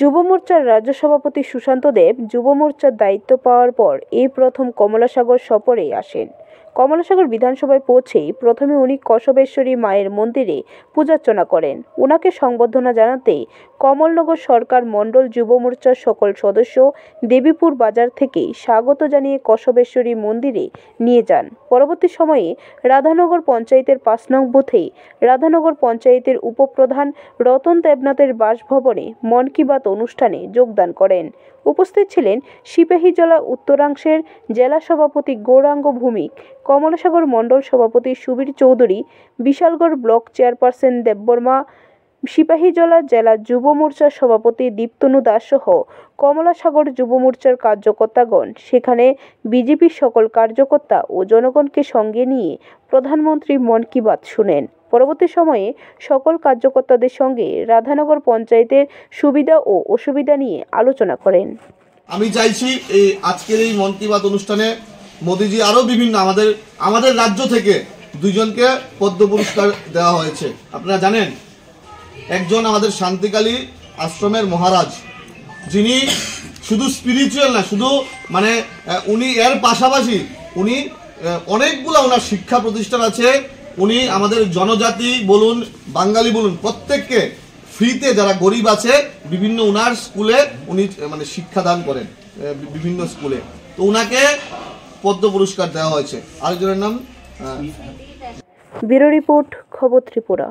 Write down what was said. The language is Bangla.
যুব মোর্চার রাজ্য সভাপতি সুশান্ত দেব যুব মোর্চার দায়িত্ব পাওয়ার পর এই প্রথম কমলাসাগর সফরে আসেন কমলাসাগর বিধানসভায় পৌঁছেই প্রথমে উনি কসবেশ্বরী মায়ের মন্দিরে পূজার্চনা করেন ওনাকে সংবর্ধনা জানাতে কমলনগর সরকার মণ্ডল যুব মোর্চার সকল সদস্য দেবীপুর বাজার থেকে স্বাগত জানিয়ে কসবেশ্বরী মন্দিরে নিয়ে যান পরবর্তী সময়ে রাধানগর পঞ্চায়েতের পাঁচ নং বুথে রাধানগর পঞ্চায়েতের উপপ্রধান রতন দেবনাথের বাসভবনে মন কি বাত অনুষ্ঠানে যোগদান করেন উপস্থিত ছিলেন সিপাহীজলা উত্তরাংশের জেলা সভাপতি গৌরাঙ্গ ভূমিক কমলাসাগর মণ্ডল সভাপতি সুবীর চৌধুরী বিশালগড় ব্লক চেয়ারপারসন দেববর্মা সিপাহীজলা জেলা যুব মোর্চার সভাপতি দীপ্তনু দাসসহ কমলাসাগর যুব মোর্চার কার্যকর্তাগণ সেখানে বিজেপির সকল কার্যকর্তা ও জনগণকে সঙ্গে নিয়ে প্রধানমন্ত্রী মন কি বাত শুনেন পরবর্তী সময়ে সকল কার্যকর্তাদের সঙ্গে রাধানগর পঞ্চায়েতের সুবিধা ও অসুবিধা নিয়ে আলোচনা করেন আমি চাইছি এই আজকের এই মন কি বাত অনুষ্ঠানে মোদীজি আরও বিভিন্ন আমাদের আমাদের রাজ্য থেকে দুইজনকে পদ্ম পুরস্কার দেওয়া হয়েছে আপনারা জানেন একজন আমাদের শান্তিকালী আশ্রমের মহারাজ যিনি শুধু স্পিরিচুয়াল না শুধু মানে উনি এর পাশাপাশি উনি অনেকগুলো ওনার শিক্ষা প্রতিষ্ঠান আছে উনি আমাদের জনজাতি বলুন বাঙালি বলুন প্রত্যেককে ফ্রিতে যারা গরিব আছে বিভিন্ন ওনার স্কুলে উনি মানে শিক্ষাদান করেন বিভিন্ন স্কুলে তো ওনাকে পদ্ম পুরস্কার দেওয়া হয়েছে আরেকজনের নাম ব্যুরো রিপোর্ট খবর ত্রিপুরা